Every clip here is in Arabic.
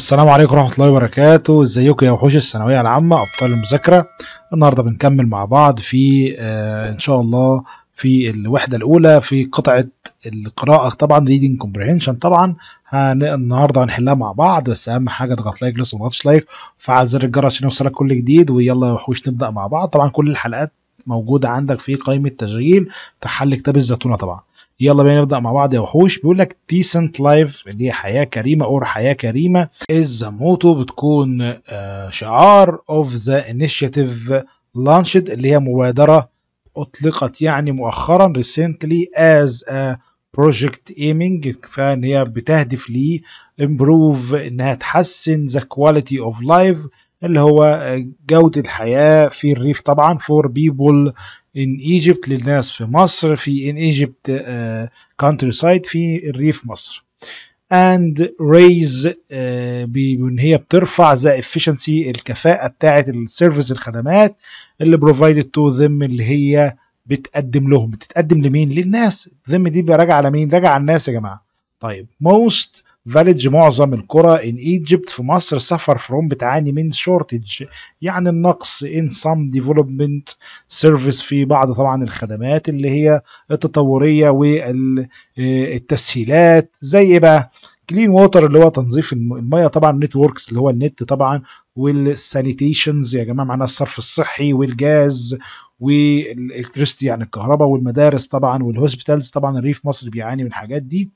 السلام عليكم ورحمة الله وبركاته ازيكم يا وحوش الثانوية العامة أبطال المذاكرة النهاردة بنكمل مع بعض في آه، إن شاء الله في الوحدة الأولى في قطعة القراءة طبعا ريدنج كومبريهنشن طبعا النهاردة هنحلها مع بعض بس أهم حاجة اضغط لايك لسه ضغطتش لايك وفعل زر الجرس عشان يوصلك كل جديد ويلا يا وحوش نبدأ مع بعض طبعا كل الحلقات موجودة عندك في قائمة تشغيل تحل كتاب الزتونة طبعا يلا بينا نبدا مع بعض يا وحوش بيقول لك ديسنت لايف اللي هي حياه كريمه اور حياه كريمه از موتو بتكون آه، شعار اوف ذا انيشيتيف لانشد اللي هي مبادره اطلقت يعني مؤخرا ريسنتلي از بروجكت ايمنج فان هي بتهدف ل امبروف انها تحسن ذا كواليتي اوف لايف اللي هو آه، جودة الحياة في الريف طبعا فور بيبول ان ايجيبت للناس في مصر في ان ايجيبت كونتري سايد في الريف مصر اند ريز ان هي بترفع ذا efficiency الكفاءة بتاعة السيرفيس الخدمات اللي provided to them اللي هي بتقدم لهم بتتقدم لمين للناس ذم دي راجعه على مين راجعه على الناس يا جماعة طيب most فاليدج معظم القرى ان ايجيبت في مصر سفر فروم بتعاني من شورتج يعني النقص ان سام ديفلوبمنت سيرفيس في بعض طبعا الخدمات اللي هي التطوريه والتسهيلات آه، زي إيه بقى كلين ووتر اللي هو تنظيف المياه طبعا نتوركس اللي هو النت طبعا والسانيتيشنز يا جماعه معناها الصرف الصحي والجاز والالكتريستي يعني الكهرباء والمدارس طبعا والهوسبيتالز طبعا الريف مصر بيعاني من الحاجات دي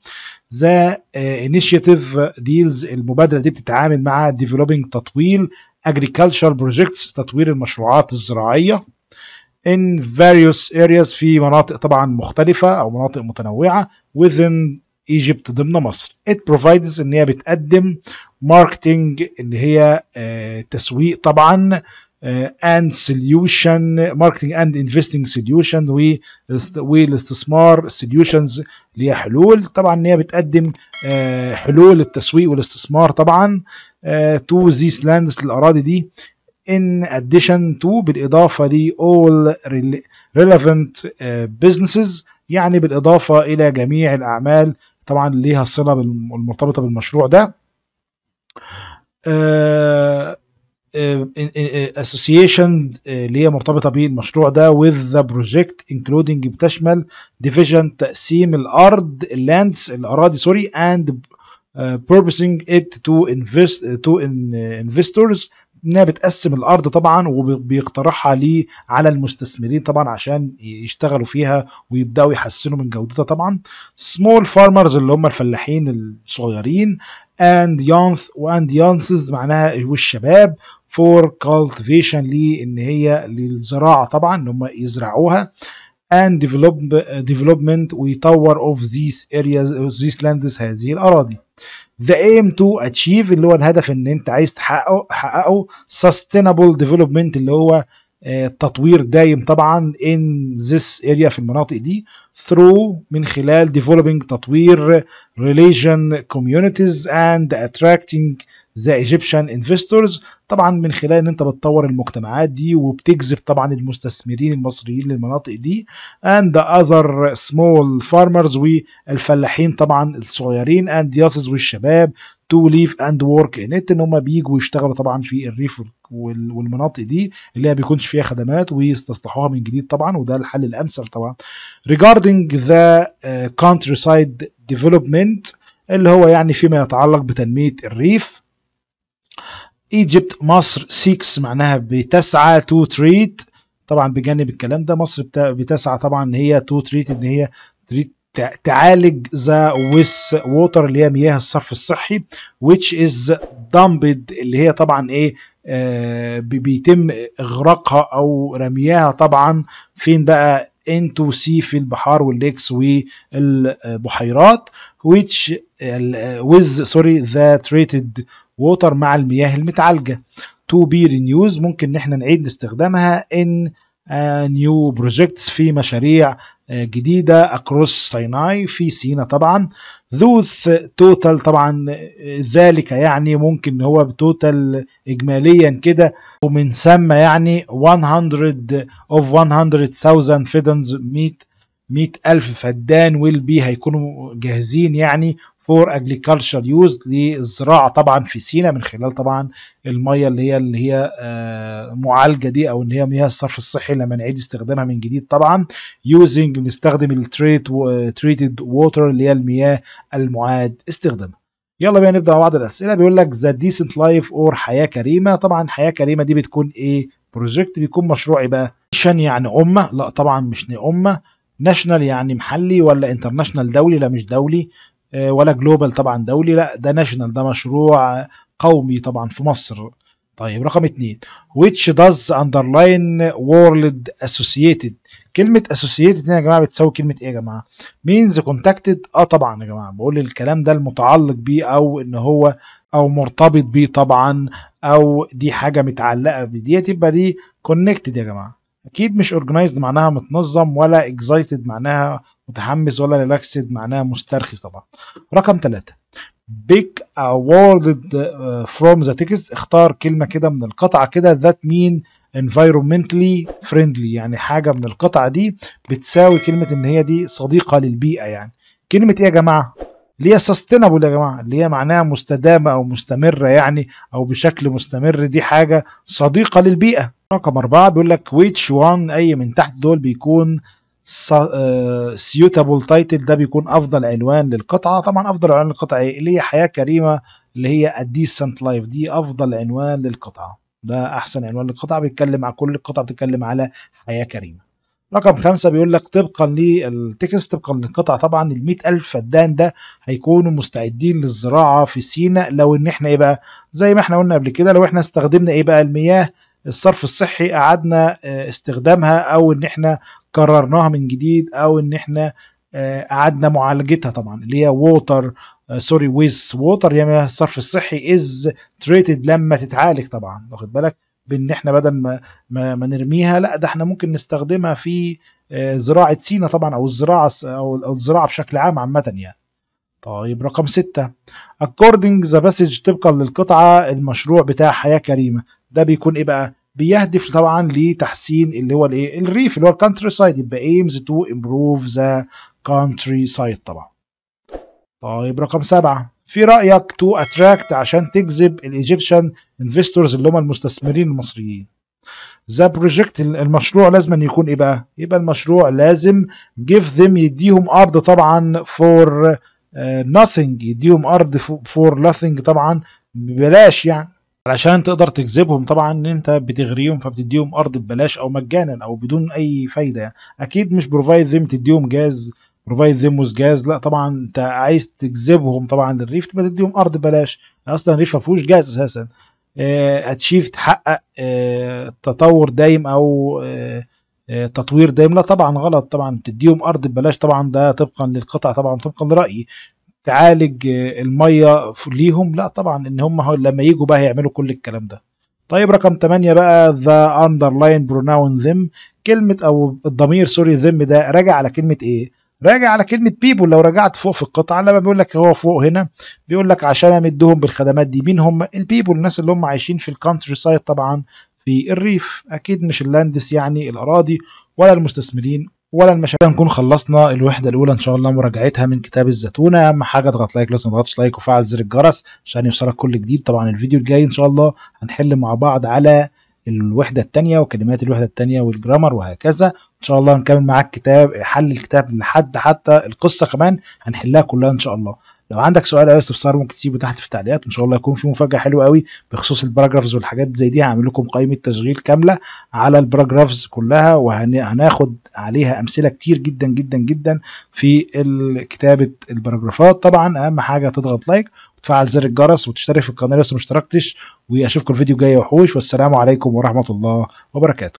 ذا انيشيتيف ديلز المبادره دي بتتعامل مع ديفلوبينج تطويل اجريكلتشر بروجكتس تطوير المشروعات الزراعيه in various areas في مناطق طبعا مختلفة أو مناطق متنوعة within Egypt ضمن مصر it provides إن هي بتقدم ماركتنج اللي هي uh، تسويق طبعا اند سوليوشن ماركتنج اند انفستنج سوليوشن والاستثمار سوليوشنز اللي هي حلول طبعا هي بتقدم آه, حلول التسويق والاستثمار طبعا تو ذيس لاندز للاراضي دي in addition to بالإضافة ل all relevant آه, businesses يعني بالإضافة إلى جميع الأعمال طبعا ليها صلة المرتبطة بالمشروع ده آه، اسوسيشن اللي هي مرتبطه بالمشروع ده with the project including بتشمل division تقسيم الارض اللاندز الاراضي سوري and purposing it to invest to investors انها بتقسم الارض طبعا وبيقترحها ليه على المستثمرين طبعا عشان يشتغلوا فيها ويبداوا يحسنوا من جودتها طبعا سمول فارمرز اللي هم الفلاحين الصغيرين اند يونث واند يونثز معناها والشباب فور كالتيفيشن ليه ان هي للزراعه طبعا ان هم يزرعوها and develop, development ويطور of these areas of these lands هذه الأراضي the aim to achieve اللي هو الهدف ان انت عايز تحققه حققه sustainable development اللي هو آه، تطوير دايم طبعا in this area في المناطق دي through من خلال developing تطوير religion communities and attracting the Egyptian investors طبعا من خلال ان انت بتطور المجتمعات دي وبتجذب طبعا المستثمرين المصريين للمناطق دي and other small farmers والفلاحين طبعا الصغيرين and ياسز والشباب تو ليف اند ورك ان ان هم بييجوا يشتغلوا طبعا في الريف والمناطق دي اللي هي بيكونش فيها خدمات ويستصلحوها من جديد طبعا وده الحل الامثل طبعا regarding the uh, countryside development اللي هو يعني فيما يتعلق بتنميه الريف ايجيبت مصر 6 معناها بتسعى تو تريت طبعا بجانب الكلام ده مصر بتسعى طبعا ان هي تو تريت ان هي تريد تعالج ذا ويس ووتر اللي هي مياه الصرف الصحي which is dumped اللي هي طبعا ايه آه بيتم اغراقها او رميها طبعا فين بقى انتو سي في البحار والليكس والبحيرات which آه، with سوري ذا تريتد ووتر مع المياه المتعالجه تو بي رينيوز ممكن ان احنا نعيد استخدامها ان نيو آه، بروجكتس في مشاريع آه، جديدة أكروس سيناي في سينا طبعا ذوث توتال طبعا آه، ذلك يعني ممكن هو بتوتال إجماليا كده ومن ثم يعني 100 of 100,000 فدانز 100 100 ألف فدان ويل بي هيكونوا جاهزين يعني فور اجريكلتشر يوز للزراعه طبعا في سينا من خلال طبعا الميه اللي هي اللي هي آه، معالجه دي او ان هي مياه الصرف الصحي لما نعيد استخدامها من جديد طبعا يوزنج بنستخدم التريت تريتد ووتر اللي هي المياه المعاد استخدامها يلا بينا نبدا مع بعض الاسئله بيقول لك ذا ديسنت لايف اور حياه كريمه طبعا حياه كريمه دي بتكون ايه بروجكت بيكون مشروع ايه بقى شان يعني امه لا طبعا مش امه ناشونال يعني محلي ولا انترناشونال دولي لا مش دولي آه، ولا جلوبال طبعا دولي لا ده ناشونال ده مشروع قومي طبعا في مصر طيب رقم اتنين which does underline world associated كلمة associated هنا يا جماعة بتساوي كلمة ايه يا جماعة means contacted اه طبعا يا جماعة بقول الكلام ده المتعلق بيه او ان هو او مرتبط بيه طبعا او دي حاجة متعلقة بيه دي تبقى دي connected يا جماعة اكيد مش organized معناها متنظم ولا excited معناها متحمس ولا ريلاكسد معناها مسترخي طبعا رقم ثلاثة بيك awarded فروم ذا تكست اختار كلمة كده من القطعة كده ذات مين environmentally friendly يعني حاجة من القطعة دي بتساوي كلمة ان هي دي صديقة للبيئة يعني كلمة ايه يا جماعة اللي هي سستينابل يا جماعه اللي هي معناها مستدامه او مستمره يعني او بشكل مستمر دي حاجه صديقه للبيئه رقم أربعة بيقول لك ويتش وان أي من تحت دول بيكون سيوتابل آه، تايتل ده بيكون افضل عنوان للقطعه طبعا افضل عنوان للقطعه ايه اللي هي حياه كريمه اللي هي الديسنت لايف دي افضل عنوان للقطعه ده احسن عنوان للقطعه بيتكلم على كل القطعه بتتكلم على حياه كريمه رقم خمسة بيقول لك طبقا للتكست طبقا للقطع طبعا ال ألف فدان ده هيكونوا مستعدين للزراعة في سيناء لو إن إحنا إيه بقى زي ما إحنا قلنا قبل كده لو إحنا استخدمنا إيه بقى المياه الصرف الصحي قعدنا آه، استخدامها او ان احنا كررناها من جديد او ان احنا قعدنا آه، معالجتها طبعا اللي هي ووتر سوري ويز ووتر يعني الصرف الصحي از تريتد لما تتعالج طبعا واخد بالك بان احنا بدل ما, ما, نرميها لا ده احنا ممكن نستخدمها في آه، زراعه سينا طبعا او الزراعه او الزراعه بشكل عام عامه يعني طيب رقم ستة according the passage طبقا للقطعة المشروع بتاع حياة كريمة ده بيكون ايه بقى بيهدف طبعا لتحسين اللي هو الايه الريف اللي هو الكانتري سايد يبقى ايمز تو امبروف ذا كانتري سايد طبعا طيب رقم سبعة في رأيك تو اتراكت عشان تجذب الايجيبشن انفستورز اللي هم المستثمرين المصريين ذا بروجكت المشروع لازم أن يكون ايه بقى يبقى المشروع لازم جيف ذم يديهم ارض طبعا فور ناثينج uh, يديهم ارض فور ناثينج طبعا ببلاش يعني علشان تقدر تجذبهم طبعا ان انت بتغريهم فبتديهم ارض ببلاش او مجانا او بدون اي فايده اكيد مش بروفايد ذيم تديهم جاز بروفايد ذيم جاز لا طبعا انت عايز تجذبهم طبعا للريف تبقى تديهم ارض ببلاش اصلا الريف ما فيهوش جاز اساسا اتشيف آه، تحقق آه، تطور دايم او آه، تطوير دايم لا طبعا غلط طبعا تديهم ارض ببلاش طبعا ده طبقا للقطع طبعا طبقا لرايي تعالج الميه ليهم لا طبعا ان هم لما يجوا بقى هيعملوا كل الكلام ده طيب رقم 8 بقى ذا اندرلاين بروناون ذم كلمه او الضمير سوري ذم ده راجع على كلمه ايه راجع على كلمه بيبول لو رجعت فوق في القطعه لما بيقول لك هو فوق هنا بيقول لك عشان امدهم بالخدمات دي مين هم البيبول الناس اللي هم عايشين في الكونتري سايد طبعا في الريف اكيد مش اللاندس يعني الاراضي ولا المستثمرين ولا المشاكل نكون خلصنا الوحده الاولى ان شاء الله مراجعتها من كتاب الزتونه اهم حاجه اضغط لايك لو ما تضغطش لايك وفعل زر الجرس عشان يوصلك كل جديد طبعا الفيديو الجاي ان شاء الله هنحل مع بعض على الوحده الثانيه وكلمات الوحده الثانيه والجرامر وهكذا ان شاء الله نكمل معاك كتاب حل الكتاب لحد حتى القصه كمان هنحلها كلها ان شاء الله لو عندك سؤال او استفسار ممكن تسيبه تحت في التعليقات ان شاء الله يكون في مفاجاه حلوه قوي بخصوص الباراجرافز والحاجات زي دي هعمل لكم قائمه تشغيل كامله على الباراجرافز كلها وهناخد عليها امثله كتير جدا جدا جدا في كتابه الباراجرافات طبعا اهم حاجه تضغط لايك وتفعل زر الجرس وتشترك في القناه لو لسه ما اشتركتش واشوفكم الفيديو الجاي وحوش والسلام عليكم ورحمه الله وبركاته